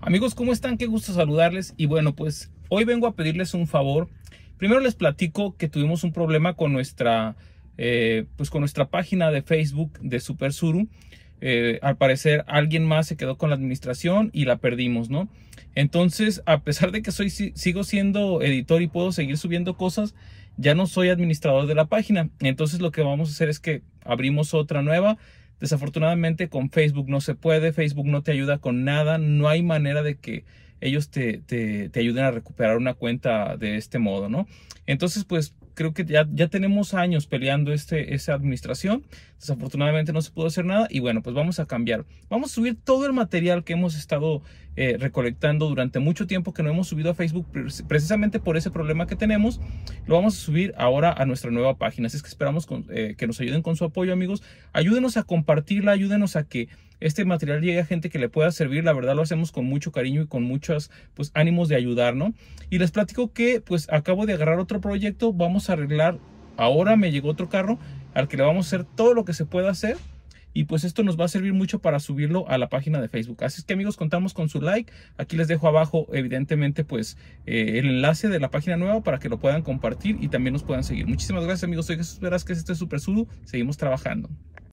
Amigos, ¿cómo están? Qué gusto saludarles. Y bueno, pues hoy vengo a pedirles un favor. Primero les platico que tuvimos un problema con nuestra, eh, pues con nuestra página de Facebook de Super Suru. Eh, al parecer alguien más se quedó con la administración y la perdimos, ¿no? Entonces, a pesar de que soy, sigo siendo editor y puedo seguir subiendo cosas, ya no soy administrador de la página. Entonces lo que vamos a hacer es que abrimos otra nueva Desafortunadamente con Facebook no se puede, Facebook no te ayuda con nada, no hay manera de que ellos te, ayuden a recuperar una cuenta de este modo, ¿no? Entonces, pues creo que ya, ya tenemos años peleando este, esta administración, desafortunadamente no se pudo hacer nada y bueno, pues vamos a cambiar. Vamos a subir todo el material que hemos estado eh, recolectando durante mucho tiempo que no hemos subido a Facebook precisamente por ese problema que tenemos. Lo vamos a subir ahora a nuestra nueva página. Así es que esperamos eh, que nos ayuden con su apoyo, amigos. Ayúdenos a compartirla, ayúdenos a que este material llegue a gente que le pueda servir. La verdad lo hacemos con mucho cariño y con muchos pues, ánimos de ayudarnos, Y les platico que pues acabo de agarrar otro proyecto. Vamos a arreglar. Ahora me llegó otro carro al que le vamos a hacer todo lo que se pueda hacer y pues esto nos va a servir mucho para subirlo a la página de Facebook. Así es que amigos, contamos con su like. Aquí les dejo abajo, evidentemente, pues eh, el enlace de la página nueva para que lo puedan compartir y también nos puedan seguir. Muchísimas gracias amigos. Soy Jesús Verás que este es Super Seguimos trabajando.